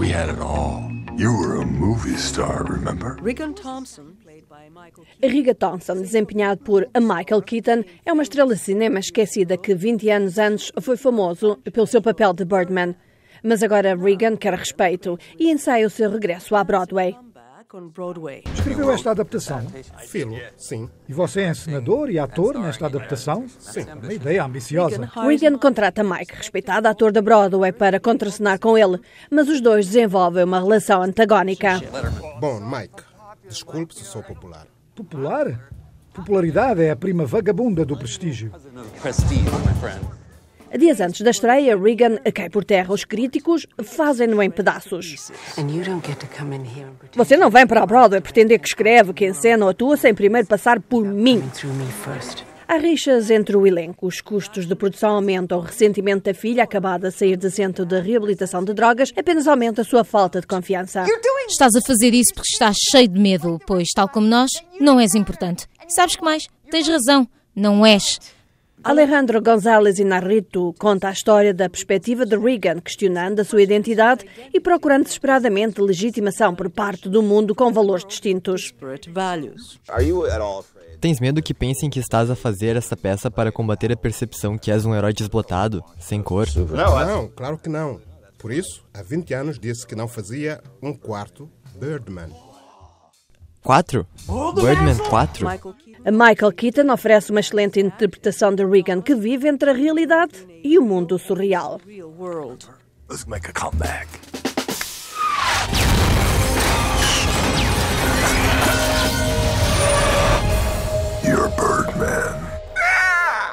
We had it all. You were a movie star, remember? Regan Thompson, played by Michael Riga Thompson, desempenhado por Michael Keaton, é uma estrela de cinema esquecida que 20 anos antes foi famoso pelo seu papel de Birdman. Mas agora Regan quer respeito e ensaia o seu regresso à Broadway. Escreveu esta adaptação? Filo, sim. E você é encenador e ator nesta adaptação? Sim. É uma ideia ambiciosa. Regan contrata Mike, respeitado ator da Broadway, para contracenar com ele, mas os dois desenvolvem uma relação antagónica. Bom, Mike, desculpe se sou popular. Popular? Popularidade é a prima vagabunda do prestígio. Dias antes da estreia, Regan cai por terra. Os críticos fazem-no em pedaços. Você não vem para a Broadway pretender que escreve, que encena ou atua sem primeiro passar por mim. Há rixas entre o elenco. Os custos de produção aumentam. O ressentimento da filha, acabada a sair de centro de reabilitação de drogas, apenas aumenta a sua falta de confiança. Estás a fazer isso porque estás cheio de medo, pois, tal como nós, não és importante. E sabes que mais? Tens razão, não és. Alejandro González Inarritu conta a história da perspectiva de Reagan, questionando a sua identidade e procurando desesperadamente legitimação por parte do mundo com valores distintos. Tens medo que pensem que estás a fazer essa peça para combater a percepção que és um herói desbotado, sem cor? não claro que não. Por isso, há 20 anos disse que não fazia um quarto Birdman. Quatro? Birdman 4? Michael, Michael Keaton oferece uma excelente interpretação de Regan que vive entre a realidade e o mundo surreal. Let's make a comeback.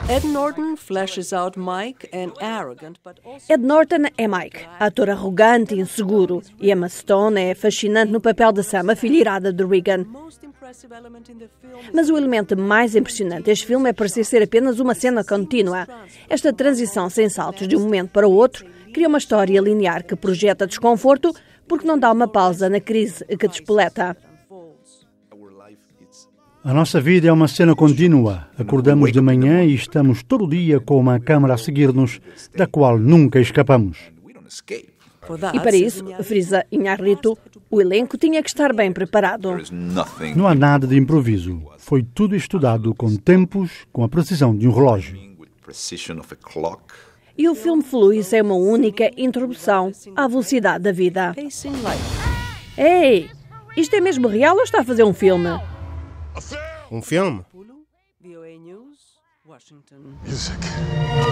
Ed Norton flashes out Mike and arrogant, but also... Ed Norton é Mike, ator arrogante e inseguro, e Emma Stone é fascinante no papel de Sam, a filha irada de Regan. Mas o elemento mais impressionante deste filme é parecer ser apenas uma cena contínua. Esta transição sem saltos de um momento para o outro cria uma história linear que projeta desconforto porque não dá uma pausa na crise que despoleta. A nossa vida é uma cena contínua. Acordamos de manhã e estamos todo o dia com uma câmara a seguir-nos, da qual nunca escapamos. E para isso, frisa Inharrito, o elenco tinha que estar bem preparado. Não há nada de improviso. Foi tudo estudado com tempos, com a precisão de um relógio. E o filme flui sem é uma única introdução à velocidade da vida. Ei, isto é mesmo real ou está a fazer um filme? Um filme? Washington. Music.